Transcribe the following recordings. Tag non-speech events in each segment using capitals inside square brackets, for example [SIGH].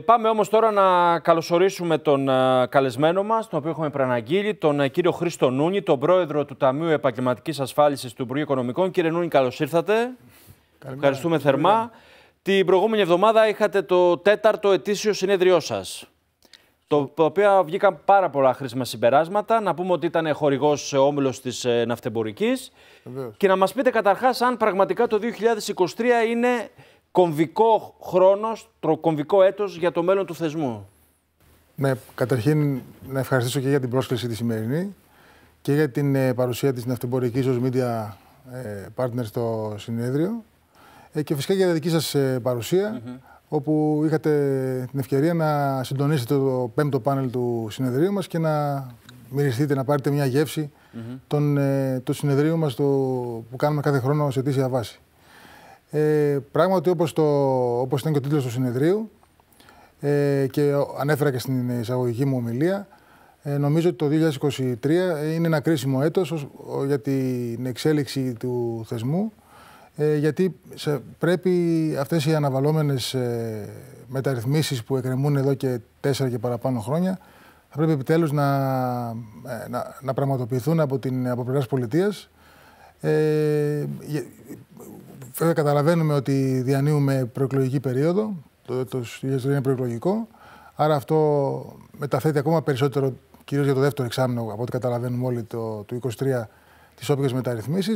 Ε, πάμε όμως τώρα να καλωσορίσουμε τον ε, καλεσμένο μας, τον οποίο έχουμε προαναγγείλει, τον ε, κύριο Χρήστο Νούνη, τον πρόεδρο του Ταμείου Επαγγελματικής Ασφάλισης του Υπουργείου Οικονομικών. Κύριε Νούνη, καλώς ήρθατε. Καλημέρα. Ευχαριστούμε θερμά. Την προηγούμενη εβδομάδα είχατε το τέταρτο ετήσιο συνέδριό σας, το οποίο βγήκαν πάρα πολλά χρήσιμα συμπεράσματα. Να πούμε ότι ήταν χορηγός όμιλος της ναυτεμπορικής. Και να μας πείτε καταρχάς αν πραγματικά το 2023 είναι κομβικό χρόνος, το κομβικό έτος για το μέλλον του θεσμού. Ναι, καταρχήν να ευχαριστήσω και για την πρόσκληση τη σημερινή και για την ε, παρουσία της ναυτεμπορικής ως media ε, partner στο συνέδριο ε, και φυσικά για τη δική σας παρουσία mm-hmm. όπου είχατε την ευκαιρία να συντονίσετε το πέμπτο πάνελ του συνεδρίου μας και να μυριστείτε, να πάρετε μια γεύση mm-hmm. του συνεδρίου μας που κάνουμε κάθε χρόνο σε αιτήσια βάση. Ε, πράγματι, όπως, το, όπως ήταν και ο τίτλος του συνεδρίου ε, και ανέφερα και στην εισαγωγική μου ομιλία, ε, νομίζω ότι το 2023 είναι ένα κρίσιμο έτος ως, για την εξέλιξη του θεσμού, ε, γιατί πρέπει αυτές οι αναβαλόμενες ε, μεταρρυθμίσεις που εκκρεμούν εδώ και τέσσερα και παραπάνω χρόνια, θα πρέπει επιτέλους να, να, πραγματοποιηθούν από την από Πολιτεία. Βέβαια, καταλαβαίνουμε ότι διανύουμε προεκλογική περίοδο. Το, έτος είναι προεκλογικό. Άρα αυτό μεταθέτει ακόμα περισσότερο, κυρίως για το δεύτερο εξάμεινο, από ό,τι καταλαβαίνουμε όλοι το, του 2023, τις όποιες μεταρρυθμίσεις.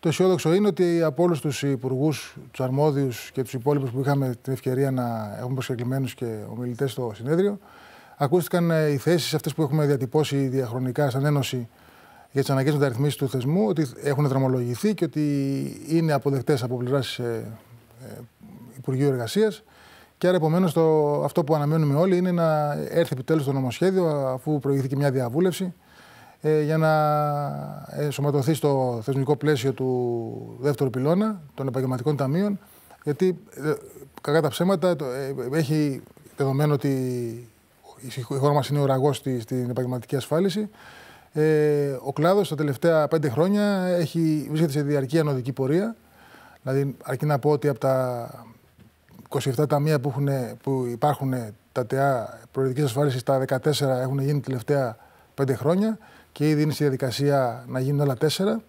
Το αισιόδοξο είναι ότι από όλους τους υπουργούς, τους αρμόδιους και τους υπόλοιπους που είχαμε την ευκαιρία να έχουμε προσκεκλημένους και ομιλητές στο συνέδριο, ακούστηκαν ε, οι θέσεις αυτές που έχουμε διατυπώσει διαχρονικά σαν Ένωση για τι αναγκαίε μεταρρυθμίσει του θεσμού, ότι έχουν δρομολογηθεί και ότι είναι αποδεκτές από πλευράς ε, ε, Υπουργείου Εργασίας. Και άρα, επομένως, αυτό που αναμένουμε όλοι είναι να έρθει επιτέλους το νομοσχέδιο, αφού προηγήθηκε μια διαβούλευση, ε, για να ενσωματωθεί στο θεσμικό πλαίσιο του δεύτερου πυλώνα των επαγγελματικών ταμείων. Γιατί, ε, κακά τα ψέματα, το, έχει δεδομένο ότι η χώρα μας είναι οραγό στην επαγγελματική ασφάλιση. Ε, ο κλάδος τα τελευταία πέντε χρόνια έχει, βρίσκεται σε διαρκή ανωδική πορεία. Δηλαδή, αρκεί να πω ότι από τα 27 ταμεία που, έχουν, που υπάρχουν τα ΤΕΑ προεδρική ασφάλισης, τα 14 έχουν γίνει τα τελευταία πέντε χρόνια και ήδη είναι στη διαδικασία να γίνουν όλα τέσσερα.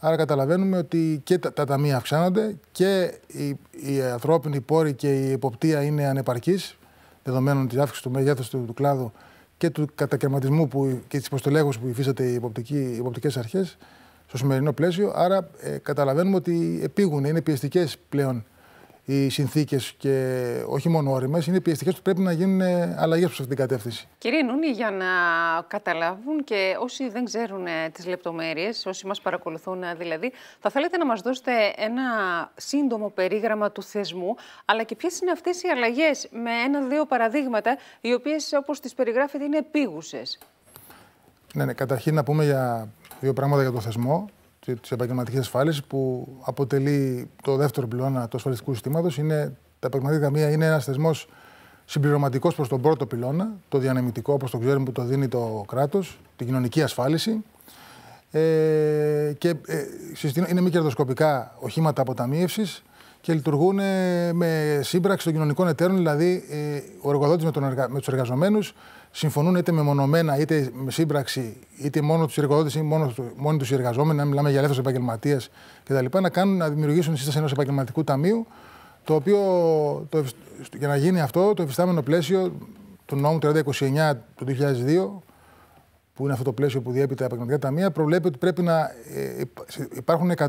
Άρα καταλαβαίνουμε ότι και τα, τα ταμεία αυξάνονται και οι, η ανθρώπινοι πόροι και η εποπτεία είναι ανεπαρκής δεδομένων της αύξησης του μεγέθους του, του κλάδου και του κατακαιρματισμού που, και της υποστολέγου που υφίσταται οι, υποπτικέ οι αρχές στο σημερινό πλαίσιο. Άρα ε, καταλαβαίνουμε ότι επίγουν, είναι πιεστικές πλέον οι συνθήκες και όχι μόνο όριμες, είναι πιεστικές που πρέπει να γίνουν ε, αλλαγές προς αυτήν την κατεύθυνση. Κύριε Νούνη, για να καταλάβουν και όσοι δεν ξέρουν ε, τις λεπτομέρειες, όσοι μας παρακολουθούν ε, δηλαδή, θα θέλετε να μας δώσετε ένα σύντομο περίγραμμα του θεσμού, αλλά και ποιες είναι αυτές οι αλλαγές με ένα-δύο παραδείγματα, οι οποίες όπως τις περιγράφετε είναι επίγουσες. Ναι, ναι, καταρχήν να πούμε για δύο πράγματα για το θεσμό τη επαγγελματικής ασφάλισης που αποτελεί το δεύτερο πυλώνα του ασφαλιστικού συστήματος. Τα επαγγελματικά ταμεία είναι ένας θεσμός συμπληρωματικός προς τον πρώτο πυλώνα, το διανεμητικό όπως το ξέρουμε που το δίνει το κράτος, την κοινωνική ασφάλιση. Ε, και ε, είναι μη κερδοσκοπικά οχήματα αποταμίευσης και λειτουργούν ε, με σύμπραξη των κοινωνικών εταίρων, δηλαδή ε, ο εργοδότης με, εργα... με τους εργαζομένους συμφωνούν είτε μεμονωμένα, είτε με σύμπραξη, είτε μόνο τους εργοδότες ή μόνο μόνοι τους εργαζόμενοι, να μιλάμε για ελεύθερους επαγγελματίες κτλ. Να, κάνουν, να δημιουργήσουν σύσταση ενός επαγγελματικού ταμείου, το οποίο το, για να γίνει αυτό, το εφιστάμενο πλαίσιο του νόμου 3029 του 2002, που είναι αυτό το πλαίσιο που διέπει τα επαγγελματικά ταμεία, προβλέπει ότι πρέπει να ε, υπάρχουν 100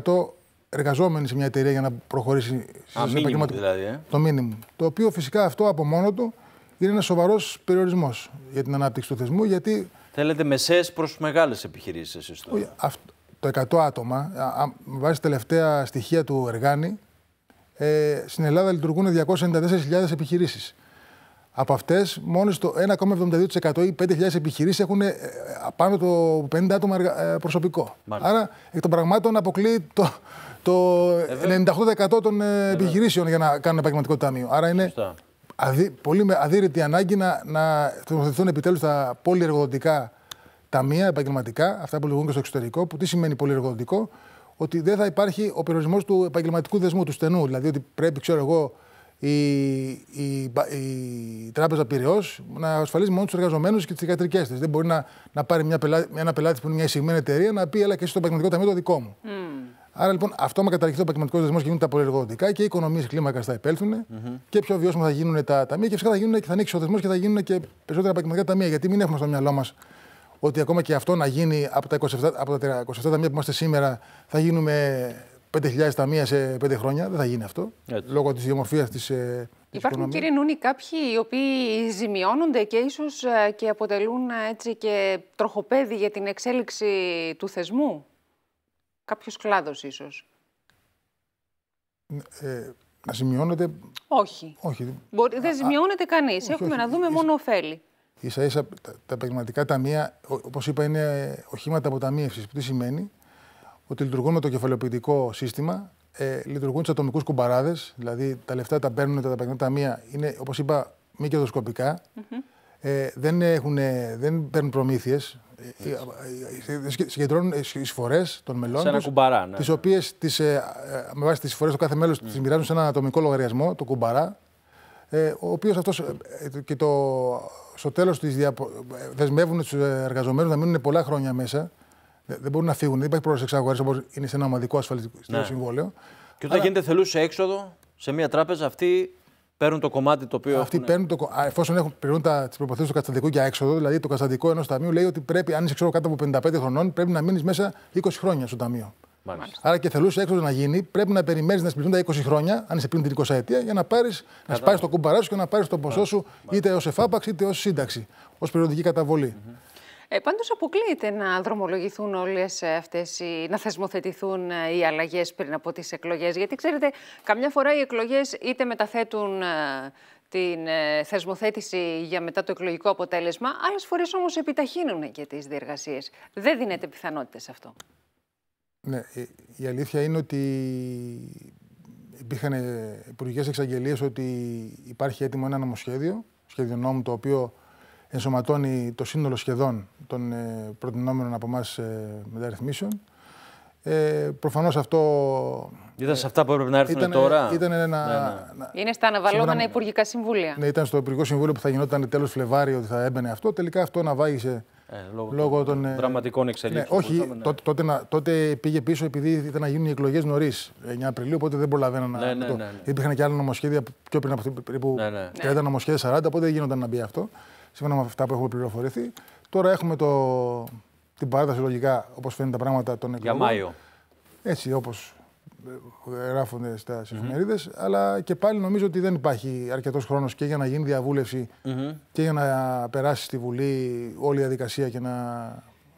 εργαζόμενοι σε μια εταιρεία για να προχωρήσει σε επαγγελματικό. Δηλαδή, ε. Το μήνυμα. Το οποίο φυσικά αυτό από μόνο του είναι ένας σοβαρός περιορισμός για την ανάπτυξη του θεσμού. Γιατί... Θέλετε μεσαίε προς μεγάλες επιχειρήσεις, εσείς Το 100 άτομα, με βάση τελευταία στοιχεία του Εργάνη, ε, στην Ελλάδα λειτουργούν 294.000 επιχειρήσεις. Από αυτές, μόνο το 1,72% ή 5.000 επιχειρήσει έχουν ε, πάνω το 50 άτομα ε, προσωπικό. Μάλιστα. Άρα, εκ των πραγμάτων, αποκλείει το, το 98% των ε, επιχειρήσεων για να κάνουν επαγγελματικό ταμείο. Άρα είναι αδί, πολύ με η ανάγκη να, να τοποθετηθούν επιτέλους τα πολυεργοδοτικά ταμεία επαγγελματικά, αυτά που λειτουργούν και στο εξωτερικό. Που τι σημαίνει πολυεργοδοτικό, ότι δεν θα υπάρχει ο περιορισμός του επαγγελματικού δεσμού, του στενού. Δηλαδή ότι πρέπει, ξέρω εγώ, η, η, Τράπεζα Πυραιός να ασφαλίζει μόνος τους εργαζομένους και τις ιατρικέ της. Δεν μπορεί να, να πάρει μια πελάτη, ένα πελάτη που είναι μια εισηγμένη εταιρεία να πει: Έλα και στο επαγγελματικό ταμείο το δικό μου. Άρα λοιπόν αυτό με καταργηθεί ο επαγγελματικός δεσμός και γίνουν τα πολυεργοδοτικά και οι οικονομίες κλίμακα θα επέλθουν mm -hmm. και πιο βιώσιμα θα γίνουν τα ταμεία και φυσικά θα, γίνουν, θα ανοίξει ο δεσμός και θα γίνουν και περισσότερα επαγγελματικά ταμεία. Γιατί μην έχουμε στο μυαλό μας ότι ακόμα και αυτό να γίνει από τα 27, από τα 27 ταμεία που είμαστε σήμερα θα γίνουμε 5.000 ταμεία σε 5 χρόνια. Δεν θα γίνει αυτό. Έτσι. Λόγω της διομορφία της. Ε, Υπάρχουν, οικονομίας. κύριε Νούνη, κάποιοι οι οποίοι ζημιώνονται και ίσως ε, και αποτελούν ε, και τροχοπέδι για την εξέλιξη του θεσμού. Κάποιος κλάδος ίσως. Ε, να σημειώνεται... Όχι. Όχι. δεν σημειώνεται κανείς. Έχουμε όχι, να δούμε μόνο ωφέλη. Ίσα ίσα τα, τα επαγγελματικά ταμεία, όπως είπα, είναι οχήματα αποταμίευσης. Που τι σημαίνει ότι λειτουργούν με το κεφαλαιοποιητικό σύστημα, ε, λειτουργούν του ατομικούς κουμπαράδες, δηλαδή τα λεφτά τα παίρνουν τα επαγγελματικά ταμεία, είναι όπως είπα μη κερδοσκοπικα ε, δεν, έχουν, δεν παίρνουν προμήθειες. Ε, ε, ε, συγκεντρώνουν εισφορέ των μελών. Σε ένα κουμπαρά. Ναι. Τις οποίες με βάση τις εισφορέ του κάθε μέλος mm. τις μοιράζουν σε ένα ατομικό λογαριασμό, το κουμπαρά. Ε, ο οποίος αυτός και το, στο τέλος της διαπο... δεσμεύουν τους εργαζομένους να μείνουν πολλά χρόνια μέσα. Δεν μπορούν να φύγουν, δεν υπάρχει πρόορε εξαγωγή όπως είναι σε ένα ομαδικό ασφαλιστικό ναι. συμβόλαιο. Και όταν Αλλά... γίνεται θελούσε έξοδο σε μια τράπεζα, αυτή παίρνουν το κομμάτι το οποίο. Αυτοί έχουν... παίρνουν το. Εφόσον έχουν τα... τις προποθέσει του καταστατικού για έξοδο, δηλαδή το καταστατικό ενός ταμείου λέει ότι πρέπει, αν είσαι ξέρω, κάτω από 55 χρονών, πρέπει να μείνεις μέσα 20 χρόνια στο ταμείο. Μάλιστα. Άρα και θελούσες έξοδο να γίνει, πρέπει να περιμένεις να συμπληρώνεις τα 20 χρόνια, αν είσαι πριν την 20 ετία, για να πάρεις να το κουμπαρά σου και να πάρεις το ποσό σου είτε ως εφάπαξ είτε ως σύνταξη, ως περιοδική ε, Πάντως, αποκλείεται να δρομολογηθούν όλες αυτές οι. να θεσμοθετηθούν ε, οι αλλαγές πριν από τις εκλογές. Γιατί ξέρετε, καμιά φορά οι εκλογές είτε μεταθέτουν ε, την ε, θεσμοθέτηση για μετά το εκλογικό αποτέλεσμα, άλλες φορές όμως επιταχύνουν και τις διεργασίες. Δεν δίνεται πιθανότητα σε αυτό. Ναι, η αλήθεια είναι ότι υπήρχαν υπουργικές εξαγγελίες ότι υπάρχει έτοιμο ένα νομοσχέδιο, σχέδιο νόμου το οποίο ενσωματώνει το σύνολο σχεδόν των ε, προτινόμενων από εμάς ε, μεταρρυθμίσεων. Ε, Προφανώς αυτό. Ήταν σε ε, αυτά που έπρεπε να έρθουν τώρα. Ήταν ναι, ναι. ένα, Είναι στα αναβαλλόμενα Υπουργικά Συμβούλια. Ναι, ήταν στο Υπουργικό Συμβούλιο που θα γινόταν τέλος Φλεβάρι ότι θα έμπαινε αυτό. Τελικά αυτό να ε, λόγω, λόγω των, των ε, δραματικών ναι, εξελίξεων. όχι, τότε, τότε, τότε, πήγε πίσω επειδή ήταν να γίνουν οι εκλογές νωρίς, 9 Απριλίου, οπότε δεν προλαβαίναν ναι, να. Ναι, Υπήρχαν και άλλα νομοσχέδια πιο πριν από περίπου 30 νομοσχέδια, 40, οπότε δεν γίνονταν να μπει αυτό σύμφωνα με αυτά που έχουμε πληροφορηθεί. Τώρα έχουμε το, την παράταση λογικά, όπως φαίνεται τα πράγματα των εκλογών. Για Μάιο. Έτσι, όπως ε, γράφονται στι mm εφημεριδε Αλλά και πάλι νομίζω ότι δεν υπάρχει αρκετός χρόνος και για να γίνει και για να περάσει στη Βουλή όλη η διαδικασία και να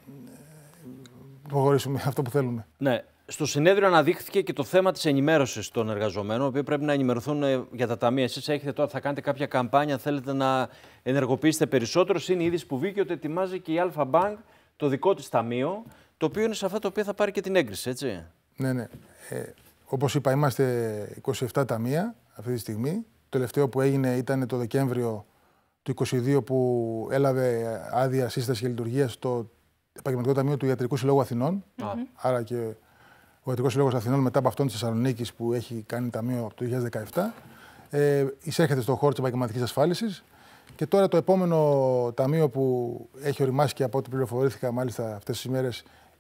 ε, προχωρήσουμε αυτό που θέλουμε. Ναι. Στο συνέδριο αναδείχθηκε και το θέμα της ενημέρωσης των εργαζομένων, οι οποίοι πρέπει να ενημερωθούν ε, για τα ταμεία. Εσείς έχετε τώρα, θα κάνετε κάποια καμπάνια, θέλετε να ενεργοποιήσετε περισσότερο. Είναι η είδηση που βγήκε ότι ετοιμάζει και η Αλφα Bank το δικό της ταμείο, το οποίο είναι σε αυτά τα οποία θα πάρει και την έγκριση, έτσι. Ναι, ναι. Ε, Όπως είπα, είμαστε 27 ταμεία αυτή τη στιγμή. Το τελευταίο που έγινε ήταν το Δεκέμβριο του 2022 που έλαβε άδεια σύσταση και λειτουργίας στο Επαγγελματικό Ταμείο του Ιατρικού Συλλόγου Αθηνών. Mm Άρα και Πολιτικός Συλλόγο Αθηνών μετά από αυτόν της Θεσσαλονίκης που έχει κάνει ταμείο από το 2017. Ε, εισέρχεται στο χώρο της επαγγελματικής ασφάλισης. Και τώρα το επόμενο ταμείο που έχει οριμάσει και από ό,τι πληροφορήθηκα μάλιστα αυτές τις ημέρες,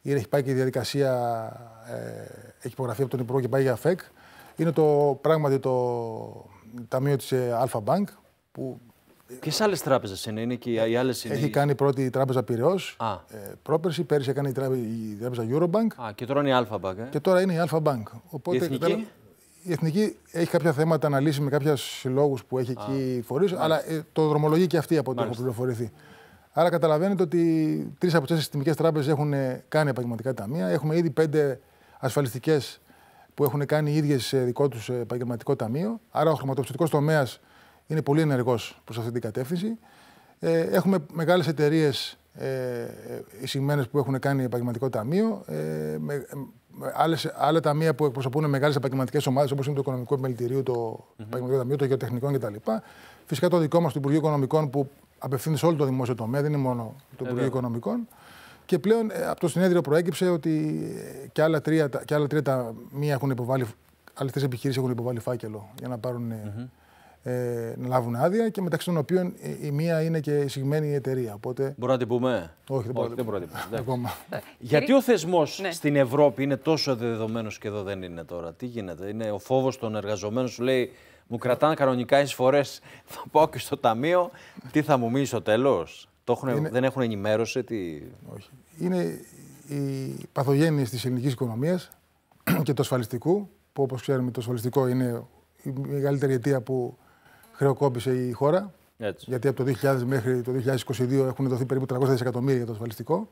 έχει πάει και η διαδικασία, ε, έχει υπογραφεί από τον Υπουργό και πάει για ΦΕΚ. Είναι το πράγματι το ταμείο της ε, Αλφα Bank, που Ποιε άλλες τράπεζες είναι, είναι και οι άλλες. Είναι... Έχει κάνει πρώτη η τράπεζα Πυραιός. Ε, πρόπερση, πέρυσι έκανε η τράπεζα, Eurobank. Α, και τώρα είναι η Alpha Bank. Ε. Και τώρα είναι η Alpha Bank. Οπότε, η εθνική. έχει κάποια θέματα να λύσει με κάποια συλλόγους που έχει εκεί φορείς, ναι. αλλά ε, το δρομολογεί και αυτή από ό,τι έχω πληροφορηθεί. Άρα καταλαβαίνετε ότι τρεις από τι τιμικές τράπεζες έχουν ε, κάνει επαγγελματικά ταμεία. Έχουμε ήδη πέντε ασφαλιστικές που έχουν κάνει οι ίδιες δικό τους επαγγελματικό ταμείο. Άρα ο χρηματοπιστωτικός τομέας είναι πολύ ενεργός προς αυτή την κατεύθυνση. Ε, έχουμε μεγάλες εταιρείες ε, εισηγμένες που έχουν κάνει επαγγελματικό ταμείο, ε, με, άλλες, άλλα ταμεία που εκπροσωπούν μεγάλες επαγγελματικές ομάδες, όπως είναι το Οικονομικό Επιμελητηρίο, το mm Επαγγελματικό Ταμείο, το Γεωτεχνικό κτλ. Φυσικά το δικό μας το Υπουργείο Οικονομικών που απευθύνει σε όλο το δημόσιο τομέα, δεν είναι μόνο το Υπουργείο ε, Οικονομικών. Και πλέον ε, από το συνέδριο προέκυψε ότι και άλλα τρία, και άλλα τρία ταμεία έχουν υποβάλει, άλλες τρεις επιχειρήσεις έχουν υποβάλει φάκελο για να παρουν ε, να λάβουν άδεια και μεταξύ των οποίων η μία είναι και η εταιρεία. Οπότε... Μπορούμε να την πούμε. Όχι, δεν μπορούμε. την πούμε. Ναι. Γιατί ο θεσμός ναι. στην Ευρώπη είναι τόσο δεδομένος και εδώ δεν είναι τώρα. Τι γίνεται, Είναι ο φόβος των εργαζομένων σου λέει. Μου κρατάνε κανονικά εισφορέ. Θα πάω και στο ταμείο. Τι θα μου μείνει στο τέλος. Είναι... Δεν έχουν ενημέρωση. Τι... Όχι. Είναι οι παθογένειε της ελληνικής οικονομίας [CLEARS THROAT] και του ασφαλιστικού, που όπως ξέρουμε το ασφαλιστικό είναι η μεγαλύτερη αιτία που χρεοκόπησε η χώρα. Έτσι. Γιατί από το 2000 μέχρι το 2022 έχουν δοθεί περίπου 300 δισεκατομμύρια το ασφαλιστικό.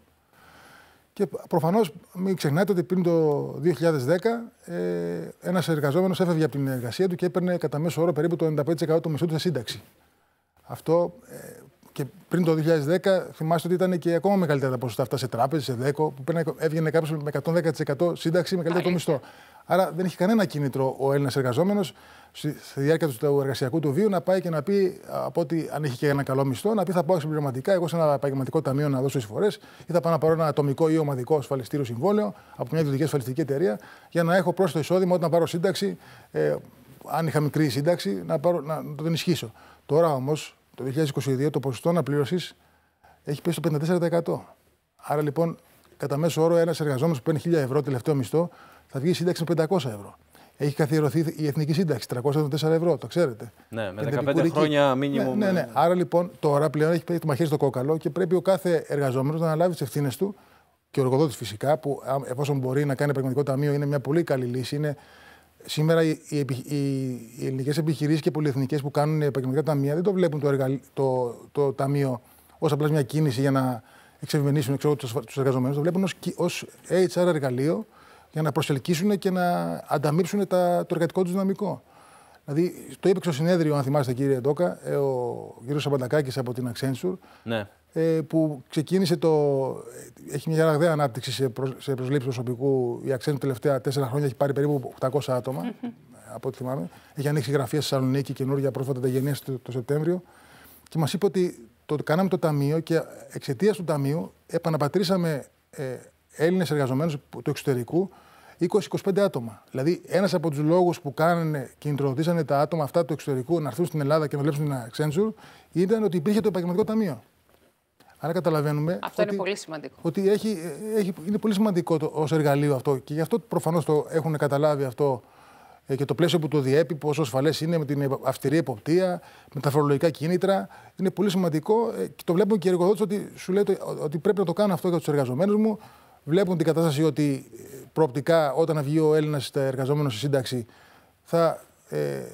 Και προφανώς μην ξεχνάτε ότι πριν το 2010 ε, ένας εργαζόμενος έφευγε από την εργασία του και έπαιρνε κατά μέσο όρο περίπου το 95% του μισθού του σε σύνταξη. Αυτό ε, και πριν το 2010, θυμάστε ότι ήταν και ακόμα μεγαλύτερα τα ποσοστά αυτά σε τράπεζες, σε δέκο, που πέρα έβγαινε κάποιος με 110% σύνταξη με καλύτερο το μισθό. Άρα δεν έχει κανένα κίνητρο ο Έλληνας εργαζόμενος στη διάρκεια του εργασιακού του βίου να πάει και να πει, από ότι αν έχει και ένα καλό μισθό, να πει θα πάω συμπληρωματικά εγώ σε ένα επαγγελματικό ταμείο να δώσω εισφορές ή θα πάω να πάρω ένα ατομικό ή ομαδικό ασφαλιστήριο συμβόλαιο από μια ιδιωτική ασφαλιστική εταιρεία για να έχω πρόσθετο εισόδημα όταν πάρω σύνταξη. Ε, αν είχα μικρή σύνταξη, να, πάρω, να, να τον ενισχύσω. Τώρα όμως το 2022 το ποσοστό αναπλήρωσης έχει πέσει στο 54%. Άρα λοιπόν, κατά μέσο όρο, ένας εργαζόμενος που παίρνει 1000 ευρώ τελευταίο μισθό θα βγει σύνταξη με 500 ευρώ. Έχει καθιερωθεί η εθνική σύνταξη, 304 ευρώ, το ξέρετε. Ναι, με 15 χρόνια μήνυμο. Ναι, ναι, ναι, Άρα λοιπόν τώρα πλέον έχει πέσει το μαχαίρι στο κόκαλο και πρέπει ο κάθε εργαζόμενος να αναλάβει τις ευθύνες του και ο εργοδότης φυσικά, που εφόσον μπορεί να κάνει πραγματικό ταμείο, είναι μια πολύ καλή λύση. Είναι Σήμερα οι, οι, οι ελληνικές επιχειρήσεις και πολυεθνικές που κάνουν επαγγελματικά ταμεία δεν το βλέπουν το, το, ταμείο ως απλά μια κίνηση για να εξευμενήσουν του εργαζομένους. Το βλέπουν ως HR εργαλείο για να προσελκύσουν και να ανταμείψουν τα, το εργατικό τους δυναμικό. Δηλαδή, το είπε στο συνέδριο, αν θυμάστε, κύριε Ντόκα, ε, ο κ. Σαμπαντακάκης από την Accenture. Ναι. Ε, που ξεκίνησε το. Έχει μια ραγδαία ανάπτυξη σε, προ, σε προσλήψεις προσωπικού. Η τα τελευταία τέσσερα χρόνια έχει πάρει περίπου 800 ατομα [LAUGHS] από ό,τι θυμάμαι. Έχει ανοίξει γραφεία στη Θεσσαλονίκη καινούργια πρόσφατα τα γενέα το, Σεπτέμβριο. Και μας είπε ότι το, κάναμε το ταμείο και εξαιτίας του ταμείου επαναπατρίσαμε ε, Έλληνες εργαζομένους του εξωτερικού 20-25 άτομα. Δηλαδή, ένας από τους λόγους που κάνανε και ιντροδοτήσανε τα άτομα αυτά του εξωτερικού να έρθουν στην Ελλάδα και να δουλέψουν στην Accenture ήταν ότι υπήρχε το επαγγελματικό ταμείο. Άρα καταλαβαίνουμε. Αυτό ότι, είναι πολύ σημαντικό. Ότι έχει, έχει, είναι πολύ σημαντικό ως εργαλείο αυτό. Και γι' αυτό προφανώς το έχουν καταλάβει αυτό ε, και το πλαίσιο που το διέπει, πόσο ασφαλές είναι με την αυστηρή εποπτεία, με τα φορολογικά κίνητρα. Είναι πολύ σημαντικό ε, και το βλέπουν και οι εργοδότες ότι σου λέει ότι πρέπει να το κάνω αυτό για τους εργαζομένους μου. Βλέπουν την κατάσταση ότι ε, προοπτικά όταν βγει ο Έλληνας εργαζόμενο στη σύνταξη θα ε,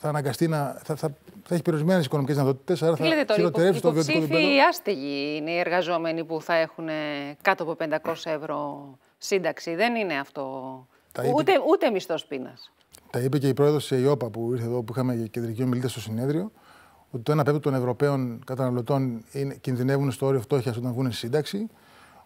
θα αναγκαστεί να. Θα, θα, θα έχει περιορισμένες οικονομικές δυνατότητες. Άρα θα χειροτερεύσει το λοιπόν. βιωτικό επίπεδο. Οι άστεγοι είναι οι εργαζόμενοι που θα έχουν ε, κάτω από 500 ευρώ σύνταξη. Δεν είναι αυτό. Ούτε, ούτε μισθός πείνας. Τα είπε και η πρόεδρος της ΕΙΟΠΑ που ήρθε εδώ, που είχαμε κεντρική ομιλία στο συνέδριο, ότι το 1 πέμπτο των Ευρωπαίων καταναλωτών είναι, κινδυνεύουν στο όριο φτώχειας όταν βγουν σύνταξη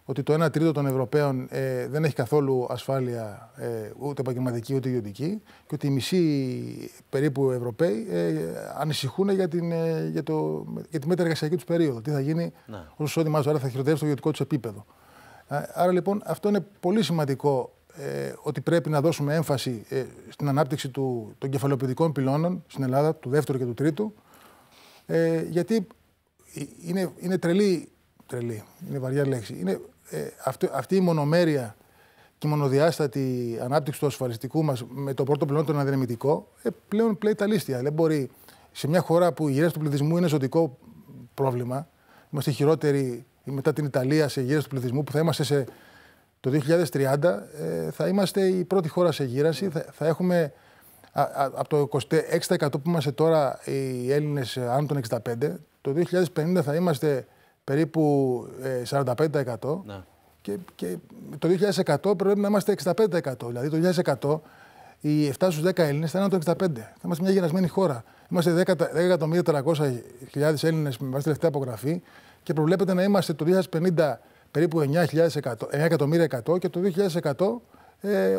ότι το 1 τρίτο των Ευρωπαίων ε, δεν έχει καθόλου ασφάλεια ε, ούτε επαγγελματική ούτε ιδιωτική και ότι οι μισοί περίπου Ευρωπαίοι ε, ανησυχούν για την, ε, για το, για τη μεταργασιακή τους περίοδο. Τι θα γίνει ναι. όσο εισόδημά τους, θα χειροτερεύσει το ιδιωτικό τους επίπεδο. Άρα λοιπόν αυτό είναι πολύ σημαντικό ότι πρέπει να δώσουμε έμφαση στην ανάπτυξη του, των κεφαλαιοποιητικών πυλώνων στην Ελλάδα, του δεύτερου και του τρίτου, γιατί είναι, είναι τρελή, τρελή, είναι βαριά λέξη, είναι ε, αυτή, αυτή η μονομέρεια και η μονοδιάστατη ανάπτυξη του ασφαλιστικού μας με το πρώτο πλεονό, το αναδυναμητικό, ε, πλέον πλέει τα λίστια. Δεν μπορεί σε μια χώρα που η γέρα του πληθυσμού είναι ζωτικό πρόβλημα. Είμαστε χειρότεροι μετά την Ιταλία σε γύρω του πληθυσμού που θα είμαστε σε, το 2030 ε, θα είμαστε η πρώτη χώρα σε γύραση. Θα, έχουμε από το 26% που είμαστε τώρα οι Έλληνες άνω των 65, το 2050 θα είμαστε περίπου 45% ε, ναι. και, και το 2100 πρέπει να είμαστε 65%. Δηλαδή το 2100 οι 7 στου 10 Έλληνες θα είναι το 65. Θα είμαστε μια γερασμένη χώρα. Είμαστε 10.300.000 Έλληνες με βάση τελευταία απογραφή και προβλέπεται να είμαστε το 2050 περίπου 9.100 και το 2100 8.300. Ε,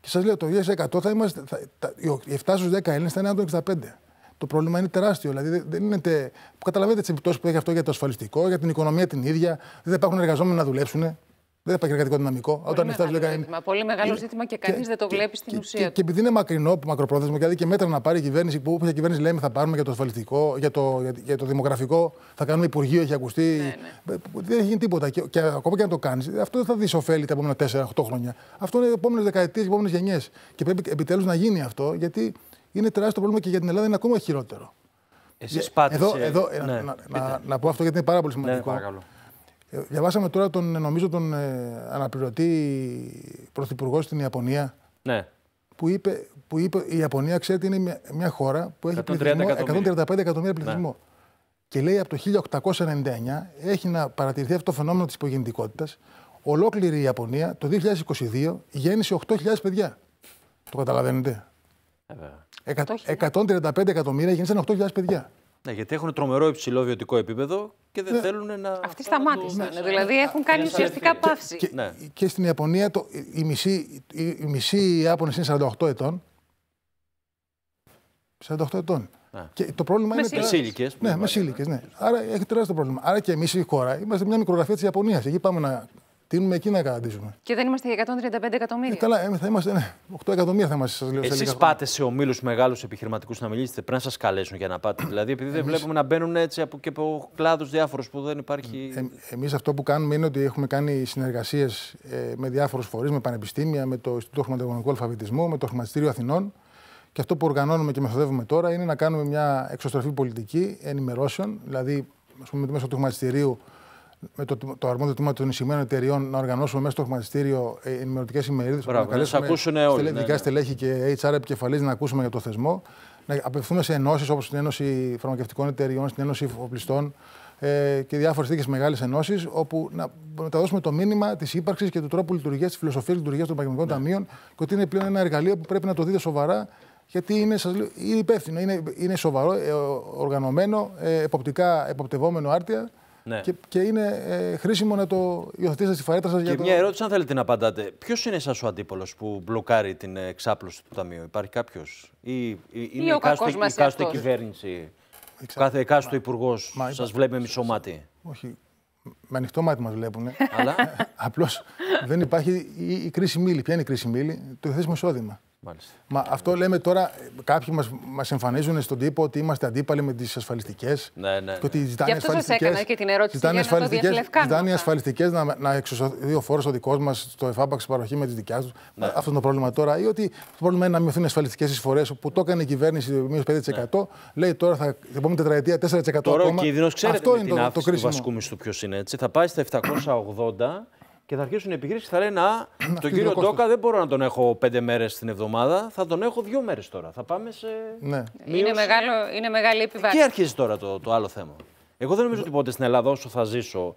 και σας λέω το 2100 θα είμαστε. οι 7 στου 10 Έλληνες θα είναι το 65 το πρόβλημα είναι τεράστιο. Δηλαδή, δεν είναι τε... Καταλαβαίνετε τις επιπτώσεις που έχει αυτό για το ασφαλιστικό, για την οικονομία την ίδια. Δεν υπάρχουν εργαζόμενοι να δουλέψουν. Δεν υπάρχει εργατικό δυναμικό. Πολύ Όταν μεγάλο ζήτημα. Είναι... Πολύ μεγάλο ζήτημα και κανείς δεν το βλέπει στην και, ουσία. Και, και, επειδή είναι μακρινό που μακροπρόθεσμο, δηλαδή και μέτρα να πάρει η κυβέρνηση, που όποια κυβέρνηση λέμε θα πάρουμε για το ασφαλιστικό, για το, για, για το δημογραφικό, θα κάνουμε υπουργείο, έχει ακουστεί. Ναι, ναι. Δεν έχει γίνει τίποτα. Και, και ακόμα και αν το κάνεις, αυτό δεν θα δεις ωφέλη τα επόμενα 4-8 χρόνια. Αυτό είναι επόμενες δεκαετίες, επόμενες γενιές. Και πρέπει επιτέλους να γίνει αυτό, γιατί είναι τεράστιο πρόβλημα και για την Ελλάδα είναι ακόμα χειρότερο. Εσύ πάτησε... Εδώ, εδώ ε, ναι, να, Να, να, πω αυτό γιατί είναι πάρα πολύ ναι, σημαντικό. Ναι, παρακαλώ. Ε, διαβάσαμε τώρα τον, νομίζω τον ε, αναπληρωτή πρωθυπουργό στην Ιαπωνία. Ναι. Που είπε, που είπε η Ιαπωνία, ξέρετε, είναι μια, μια χώρα που έχει πληθυσμό, 135 εκατομμύρια ναι. πληθυσμό. Ναι. Και λέει από το 1899 έχει να παρατηρηθεί αυτό το φαινόμενο της υπογεννητικότητας. Ολόκληρη η Ιαπωνία το 2022 γέννησε 8.000 παιδιά. Το καταλαβαίνετε. 135 ναι. εκατομμύρια γεννήσαν 8.000 παιδιά. Ναι, γιατί έχουν τρομερό υψηλό βιωτικό επίπεδο και δεν ναι. θέλουν να. Αυτοί σταμάτησαν. Ναι, δηλαδή έχουν ναι. κάνει ουσιαστικά παύση. Και, ναι. και στην Ιαπωνία το, μισή μισή η μισή είναι 48 ετών. 48 ετών. Ναι. Και το πρόβλημα είναι. Μεσήλικε. Ναι, μεσήλικε. Ναι. Άρα έχει τεράστιο πρόβλημα. Άρα και εμείς η χώρα είμαστε μια μικρογραφία της Ιαπωνίας. Εκεί πάμε να τίνουμε εκεί να Και δεν είμαστε για 135 εκατομμύρια. Ε, καλά, ε, θα είμαστε, ναι, 8 εκατομμύρια θα είμαστε, σας λέω. Εσεί πάτε σε ομίλους μεγάλους επιχειρηματικούς να μιλήσετε, πριν να σας καλέσουν για να πάτε. δηλαδή, επειδή δεν βλέπουμε να μπαίνουν έτσι από, και από κλάδους διάφορους που δεν υπάρχει. Ε, Εμείς αυτό που κάνουμε είναι ότι έχουμε κάνει συνεργασίες ε, με διάφορους φορείς, με πανεπιστήμια, με το Ινστιτούτο Χρηματοοικονομικού Αλφαβητισμού, με το Χρηματιστήριο Αθηνών. Και αυτό που οργανώνουμε και μεθοδεύουμε τώρα είναι να κάνουμε μια εξωστροφή πολιτική ενημερώσεων. Δηλαδή, ας πούμε, μέσω του χρηματιστηρίου με το, το αρμόδιο τμήμα των εισηγμένων εταιριών να οργανώσουμε μέσα στο χρηματιστήριο ε, ενημερωτικές ημερίδες. Να καλέσουμε ειδικά ναι, ναι, στελέχη και HR επικεφαλής να ακούσουμε για το θεσμό. Να απευθύνουμε σε ενώσεις όπως την Ένωση Φαρμακευτικών Εταιριών, στην Ένωση Φοπλιστών ε, και διάφορες τέτοιες μεγάλες ενώσεις, όπου να μεταδώσουμε το μήνυμα της ύπαρξης και του τρόπου λειτουργίας, της φιλοσοφίας λειτουργίας των επαγγελματικών ναι. ταμείων και ότι είναι πλέον ένα εργαλείο που πρέπει να το δείτε σοβαρά γιατί είναι, σας είναι υπεύθυνο, είναι, σοβαρό, ε, οργανωμένο, εποπτικά, εποπτευόμενο άρτια ναι. Και, είναι ε, χρήσιμο να το υιοθετήσετε στη φαρέτρα σας. Και το... μια ερώτηση, αν θέλετε να απαντάτε. Ποιος είναι εσάς ο αντίπολο που μπλοκάρει την εξάπλωση του Ταμείου, Υπάρχει κάποιος, ή, ή είναι ή ο εκάστοτε, εκάστοτε κυβέρνηση, Εξά... κάθε εκάστοτε υπουργό σα βλέπει με μάτι. Όχι. Με ανοιχτό μάτι μα βλέπουν. Αλλά. [LAUGHS] Απλώ δεν υπάρχει η, η κρίση μήλη. Ποια είναι ο εκαστοτε κυβερνηση ο καθε εκαστοτε υπουργο σας βλεπει με ματι οχι με ανοιχτο ματι μας βλεπουν αλλα απλω δεν υπαρχει η κριση μηλη ποια ειναι η κριση μηλη το υιοθετήσιμο εισόδημα. Μάλιστα. Μα αυτό λέμε τώρα. Ε, κάποιοι μας μας εμφανίζουν στον τύπο ότι είμαστε αντίπαλοι με τις ασφαλιστικές. Ναι, ναι, ναι. Και ότι αυτό σας έκανα και την ερώτηση. το Ζητάνε οι ασφαλιστικές να, να, ο φόρος ο δικός μας στο εφάπαξ παροχή με τις δικιάς τους. Ναι. Αυτό είναι το πρόβλημα τώρα. Ή ότι το πρόβλημα είναι να μειωθούν οι ασφαλιστικές εισφορές που το έκανε η κυβέρνηση μείωση 5%. Ναι. Λέει τώρα θα, την επόμενη τετραετία 4% τώρα ακόμα. αυτό είναι την το, το του βασικού μισθού ποιος είναι. Έτσι. Θα πάει στα 780 και θα αρχίσουν οι επιχειρήσεις θα λένε Α, [CLEARS THROAT] τον κύριο τόκα Ντόκα δεν μπορώ να τον έχω πέντε μέρες την εβδομάδα, θα τον έχω δύο μέρες τώρα. Θα πάμε σε. Ναι. Είναι, μεγάλο, είναι μεγάλη επιβάρυνση. Και αρχίζει τώρα το, το άλλο θέμα. Εγώ δεν νομίζω ότι ποτέ στην Ελλάδα όσο θα ζήσω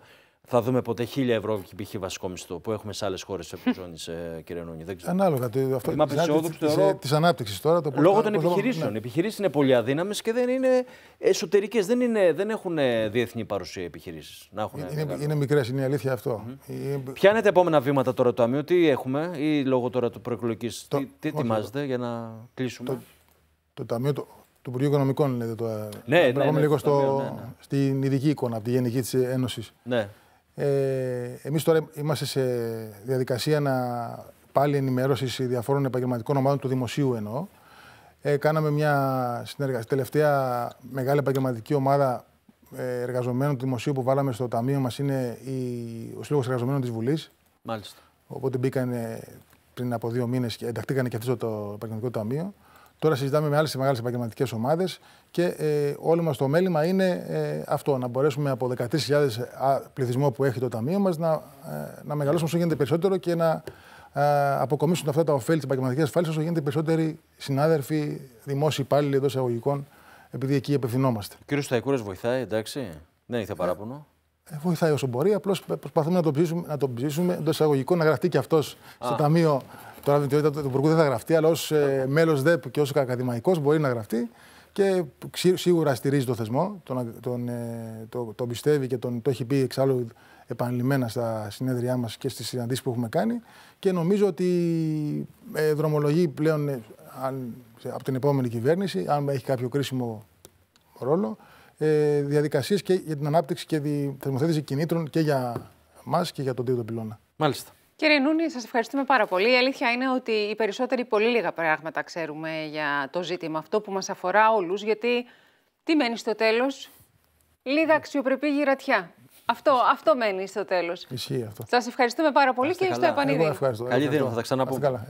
θα δούμε ποτέ 1000 ευρώ π.χ. βασικό μισθό που έχουμε σε άλλες χώρες τη Ευρωζώνη, ε, κύριε Νούνη. Δεν ξέρω. Ανάλογα. Το, αυτό τη ανάπτυξη τώρα. Το λόγω των επιχειρήσεων. Ναι. Οι επιχειρήσεις είναι πολύ αδύναμες και δεν είναι εσωτερικές. Δεν, είναι, δεν έχουν ε, διεθνή παρουσία οι επιχειρήσεις. Είναι, είναι, είναι μικρές, είναι η αλήθεια αυτό. Mm. Ποια είναι τα επόμενα βήματα τώρα του Αμείου, τι έχουμε, ή λόγω τώρα του προεκλογικής, το... τι, ετοιμάζεται για να κλείσουμε. Το, Ταμείο το... του Υπουργείου Οικονομικών, λέτε. Ναι, ναι, το... Ναι, ναι, λίγο στο... στην ειδική εικόνα, από τη Γενική της Ένωσης. Ναι. Ε, Εμείς τώρα είμαστε σε διαδικασία να πάλι ενημέρωσης διαφόρων επαγγελματικών ομάδων του Δημοσίου εννοώ. Ε, κάναμε μια συνεργασία. Τελευταία μεγάλη επαγγελματική ομάδα ε, εργαζομένων του Δημοσίου που βάλαμε στο ταμείο μας είναι η, ο Σύλλογος Εργαζομένων της Βουλής. Μάλιστα. Οπότε μπήκαν πριν από δύο μήνες και ενταχθήκαν και αυτό το επαγγελματικό ταμείο. Τώρα συζητάμε με άλλες μεγάλες επαγγελματικές ομάδες και ε, όλο μας το μέλημα είναι ε, αυτό: να μπορέσουμε από 13.000 πληθυσμό που έχει το Ταμείο μας να, ε, να μεγαλώσουμε όσο γίνεται περισσότερο και να ε, αποκομίσουν αυτά τα ωφέλη της επαγγελματικής ασφάλεια όσο γίνεται περισσότεροι συνάδελφοι, δημόσιοι υπάλληλοι εντός εισαγωγικών, επειδή εκεί απευθυνόμαστε. Ο κ. Σταϊκούρας βοηθάει, εντάξει. Δεν είχε παράπονο. Ε, βοηθάει όσο μπορεί. Απλώς προσπαθούμε να τον ψήσουμε, να τον εντός εισαγωγικών, να γραφτεί και αυτός στο ταμείο. Τώρα του Υπουργού δεν θα γραφτεί, αλλά ως ε, μέλος ΔΕΠ και ως ακαδημαϊκός μπορεί να γραφτεί και σίγουρα στηρίζει το θεσμό. Τον, τον, ε, το, τον πιστεύει και τον, το έχει πει εξάλλου επανειλημμένα στα συνέδριά μας και στις συναντήσεις που έχουμε κάνει. Και νομίζω ότι ε, δρομολογεί πλέον ε, αν, από την επόμενη κυβέρνηση, αν έχει κάποιο κρίσιμο ρόλο, ε, διαδικασίες και για την ανάπτυξη και τη θερμοθέτηση κινήτρων και για εμά και για τον τρίτο πυλώνα. Μάλιστα. Κύριε Νούνη, σας ευχαριστούμε πάρα πολύ. Η αλήθεια είναι ότι οι περισσότεροι πολύ λίγα πράγματα ξέρουμε για το ζήτημα αυτό που μας αφορά όλους, γιατί τι μένει στο τέλος, λίγα ναι. αξιοπρεπή γυρατιά. Αυτό, αυτό μένει στο τέλος. Ισχύει αυτό. Σας ευχαριστούμε πάρα πολύ Άστε και στο επανειδή. Καλή δύναμη, θα τα ξαναπούμε.